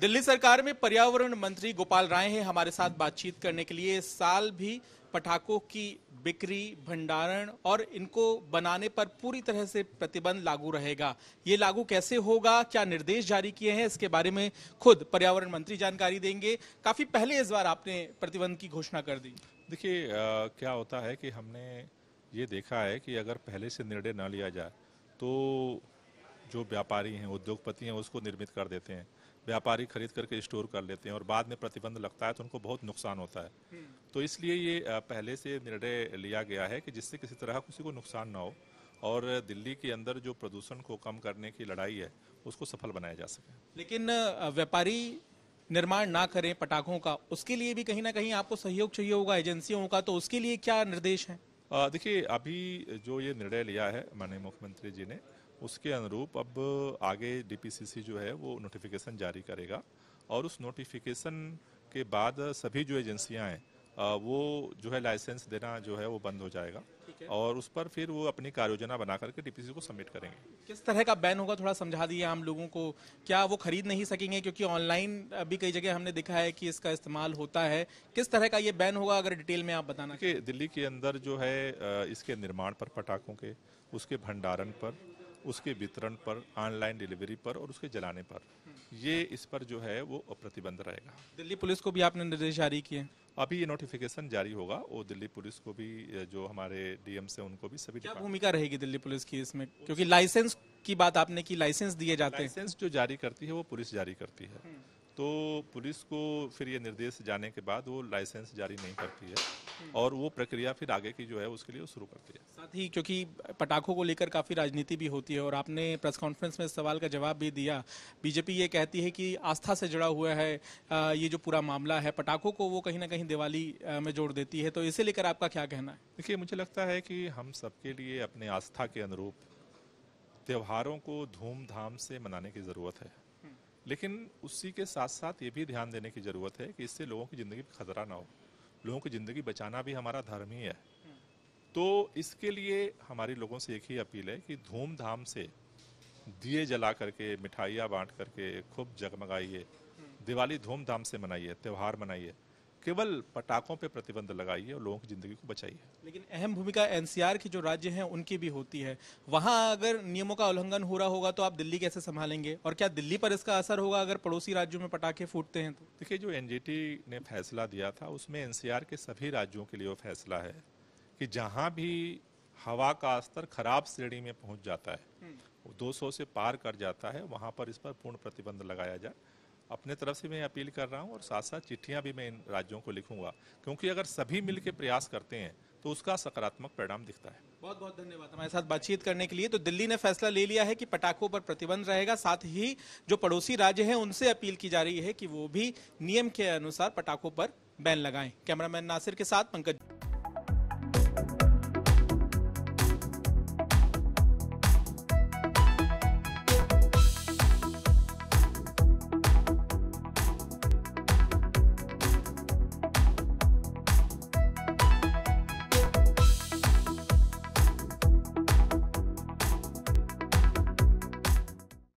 दिल्ली सरकार में पर्यावरण मंत्री गोपाल राय हैं हमारे साथ बातचीत करने के लिए साल भी पटाखों की बिक्री भंडारण और इनको बनाने पर पूरी तरह से प्रतिबंध लागू रहेगा ये लागू कैसे होगा क्या निर्देश जारी किए हैं इसके बारे में खुद पर्यावरण मंत्री जानकारी देंगे काफी पहले इस बार आपने प्रतिबंध की घोषणा कर दी देखिए क्या होता है कि हमने ये देखा है कि अगर पहले से निर्णय ना लिया जाए तो जो व्यापारी हैं उद्योगपति हैं उसको निर्मित कर देते हैं व्यापारी खरीद करके स्टोर कर लेते हैं और बाद में प्रतिबंध लगता है तो उनको बहुत नुकसान होता है हम्म। तो इसलिए ये पहले से निर्णय लिया गया है कि जिससे किसी तरह किसी को नुकसान ना हो और दिल्ली के अंदर जो प्रदूषण को कम करने की लड़ाई है उसको सफल बनाया जा सके लेकिन व्यापारी निर्माण ना करें पटाखों का उसके लिए भी कहीं ना कहीं आपको सहयोग चाहिए होगा एजेंसियों का तो उसके लिए क्या निर्देश है देखिए अभी जो ये निर्णय लिया है माननीय मुख्यमंत्री जी ने उसके अनुरूप अब आगे डीपीसीसी जो है वो नोटिफिकेशन जारी करेगा और उस नोटिफिकेशन के बाद सभी जो एजेंसियां हैं वो जो है लाइसेंस देना जो है वो बंद हो जाएगा और उस पर फिर वो अपनी कार्योजना बना करके डीपीसी को सबमिट करेंगे किस तरह का बैन होगा थोड़ा समझा दिए आम लोगों को क्या वो खरीद नहीं सकेंगे क्योंकि ऑनलाइन अभी कई जगह हमने देखा है कि इसका इस्तेमाल होता है किस तरह का ये बैन होगा अगर डिटेल में आप बताना दिल्ली के अंदर जो है इसके निर्माण पर पटाखों के उसके भंडारण पर उसके वितरण पर ऑनलाइन डिलीवरी पर और उसके जलाने पर हम्म। ये इस पर जो है वो प्रतिबंध रहेगा दिल्ली पुलिस को भी आपने निर्देश जारी किए अभी ये नोटिफिकेशन जारी होगा और दिल्ली पुलिस को भी जो हमारे डीएम से उनको भी सभी क्या भूमिका रहेगी दिल्ली पुलिस की इसमें क्योंकि लाइसेंस की बात आपने की लाइसेंस दिए जाते हैं लाइसेंस जो जारी करती है वो पुलिस जारी करती है हम्म। तो पुलिस को फिर ये निर्देश जाने के बाद वो लाइसेंस जारी नहीं करती है हम्म। और वो प्रक्रिया फिर आगे की जो है उसके लिए शुरू करती है साथ ही क्योंकि पटाखों को लेकर काफ़ी राजनीति भी होती है और आपने प्रेस कॉन्फ्रेंस में इस सवाल का जवाब भी दिया बीजेपी ये कहती है कि आस्था से जुड़ा हुआ है ये जो पूरा मामला है पटाखों को वो कहीं ना कहीं दिवाली में जोड़ देती है तो इसे लेकर आपका क्या कहना है देखिए मुझे लगता है कि हम सबके लिए अपने आस्था के अनुरूप त्योहारों को धूमधाम से मनाने की ज़रूरत है हम्म। लेकिन उसी के साथ साथ ये भी ध्यान देने की ज़रूरत है कि इससे लोगों की ज़िंदगी खतरा ना हो लोगों की ज़िंदगी बचाना भी हमारा धर्म ही है तो इसके लिए हमारे लोगों से एक ही अपील है कि धूमधाम से दिए जला करके मिठाइयाँ बांट करके खूब जगमगाइए दिवाली धूमधाम से मनाइए त्यौहार मनाइए केवल पटाखों पे प्रतिबंध लगाइए और लोगों की जिंदगी को बचाइए लेकिन अहम भूमिका एनसीआर की जो राज्य हैं उनकी भी होती है वहां अगर नियमों का उल्लंघन हो रहा होगा तो आप दिल्ली कैसे संभालेंगे और क्या दिल्ली पर इसका असर होगा अगर पड़ोसी राज्यों में पटाखे फूटते हैं तो देखिए जो एन ने फैसला दिया था उसमें एन के सभी राज्यों के लिए वो फैसला है कि जहाँ भी हवा का स्तर खराब श्रेणी में पहुंच जाता है 200 हम्म। से पार कर जाता है वहां पर इस पर पूर्ण प्रतिबंध लगाया जाए अपने तरफ से मैं अपील कर रहा हूँ और साथ साथ चिट्ठियाँ भी मैं इन राज्यों को लिखूंगा क्योंकि अगर सभी मिल प्रयास करते हैं तो उसका सकारात्मक परिणाम दिखता है बहुत बहुत धन्यवाद हमारे साथ बातचीत करने के लिए तो दिल्ली ने फैसला ले लिया है कि पटाखों पर प्रतिबंध रहेगा साथ ही जो पड़ोसी राज्य हैं उनसे अपील की जा रही है कि वो भी नियम के अनुसार पटाखों पर बैन लगाएं कैमरामैन नासिर के साथ पंकज